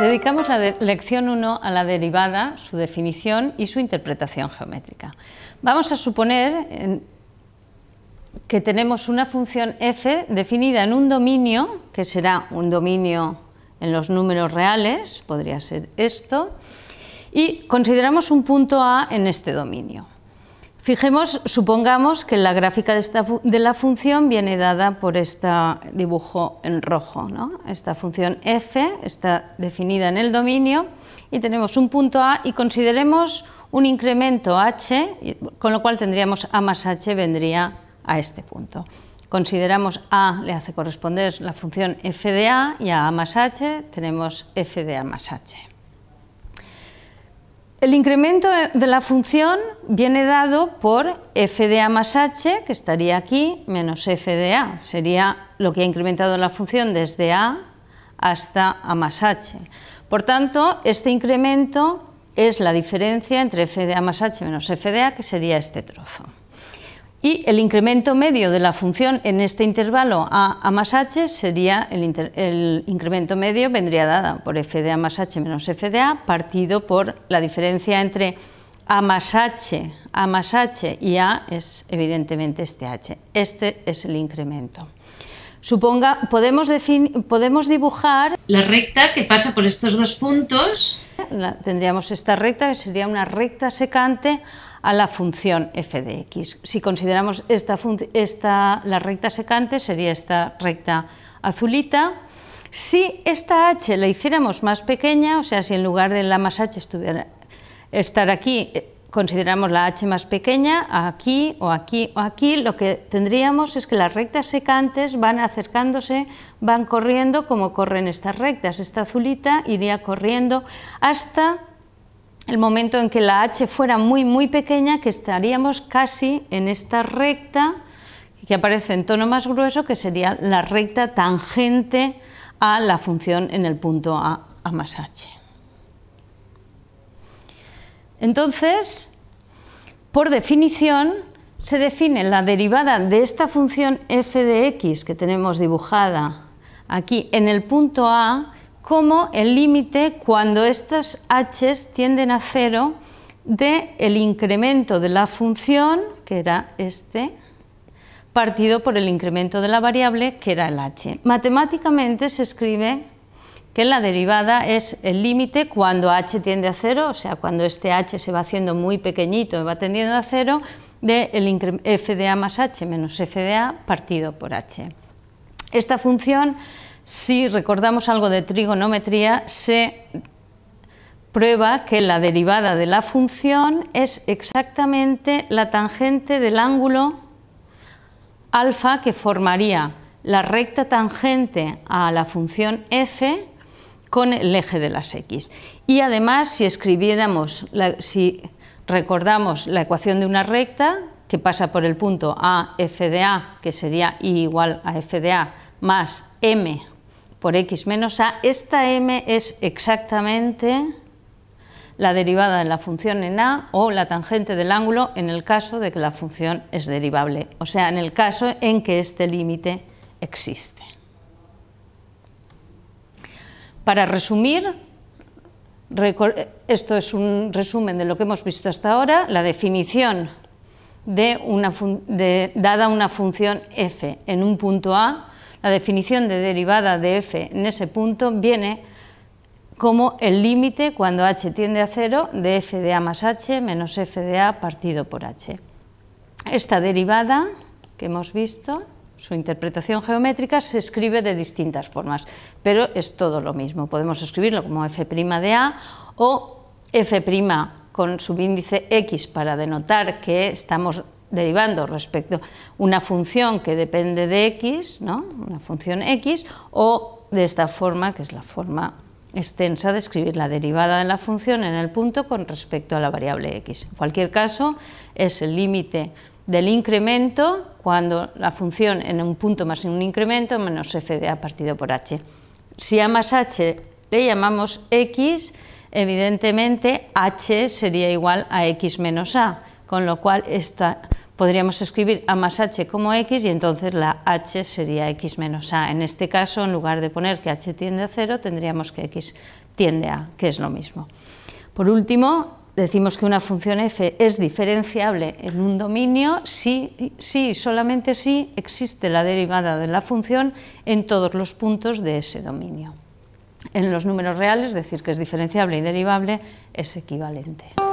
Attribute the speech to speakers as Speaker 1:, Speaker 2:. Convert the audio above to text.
Speaker 1: Dedicamos la lección 1 a la derivada, su definición y su interpretación geométrica. Vamos a suponer que tenemos una función f definida en un dominio, que será un dominio en los números reales, podría ser esto, y consideramos un punto A en este dominio. Fijemos, supongamos que la gráfica de, de, la función viene dada por este dibujo en rojo. ¿no? Esta función f está definida en el dominio y tenemos un punto a y consideremos un incremento h, con lo cual tendríamos a más h vendría a este punto. Consideramos a le hace corresponder la función f de a y a a más h tenemos f de a más h. El incremento de la función viene dado por f de a más h, que estaría aquí, menos f de a. Sería lo que ha incrementado la función desde a hasta a más h. Por tanto, este incremento es la diferencia entre f de a más h menos f de a, que sería este trozo y el incremento medio de la función en este intervalo a, más h sería el, incremento medio vendría dada por f de a más h menos f de a partido por la diferencia entre a más h, a más h y a es evidentemente este h. Este es el incremento. Suponga, podemos, podemos dibujar la recta que pasa por estos dos puntos. tendríamos esta recta que sería una recta secante a la función f de x. Si consideramos esta, esta, la recta secante, sería esta recta azulita. Si esta h la hiciéramos más pequeña, o sea, si en lugar de la más h estuviera estar aquí, eh, consideramos la h más pequeña, aquí o aquí o aquí, lo que tendríamos es que las rectas secantes van acercándose, van corriendo como corren estas rectas. Esta azulita iría corriendo hasta el momento en que la H fuera muy, muy pequeña, que estaríamos casi en esta recta que aparece en tono más grueso, que sería la recta tangente a la función en el punto A, a más H. Entonces, por definición, se define la derivada de esta función f de x que tenemos dibujada aquí en el punto A como el límite cuando estos h tienden a cero de el incremento de la función, que era este, partido por el incremento de la variable, que era el h. Matemáticamente se escribe que la derivada es el límite cuando h tiende a cero, o sea, cuando este h se va haciendo muy pequeñito y va tendiendo a cero, de el f de a más h menos f de a partido por h. Esta función si recordamos algo de trigonometría, se prueba que la derivada de la función es exactamente la tangente del ángulo alfa que formaría la recta tangente a la función f con el eje de las x. Y además, si escribiéramos, la, si recordamos la ecuación de una recta que pasa por el punto A, f que sería I igual a f más m por x menos a, esta m es exactamente la derivada de la función en a o la tangente del ángulo en el caso de que la función es derivable, o sea, en el caso en que este límite existe. Para resumir, esto es un resumen de lo que hemos visto hasta ahora, la definición de una dada una función f en un punto a la definición de derivada de f en ese punto viene como el límite cuando h tiende a cero de f de a más h menos f de a partido por h. Esta derivada que hemos visto, su interpretación geométrica, se escribe de distintas formas, pero es todo lo mismo. Podemos escribirlo como f' de a o f' con subíndice x para denotar que estamos derivando respecto una función que depende de x, ¿no? una función x, o de esta forma, que es la forma extensa de escribir la derivada de la función en el punto con respecto a la variable x. En cualquier caso, es el límite del incremento cuando la función en un punto más en un incremento menos f de a partido por h. Si a más h le llamamos x, evidentemente h sería igual a x menos a con lo cual podríamos escribir a más h como x y entonces la h sería x menos a. En este caso, en lugar de poner que h tiende a 0, tendríamos que x tiende a, que es lo mismo. Por último, decimos que una función f es diferenciable en un dominio si, si solamente si existe la derivada de la función en todos los puntos de ese dominio. En los números reales, decir que es diferenciable y derivable es equivalente.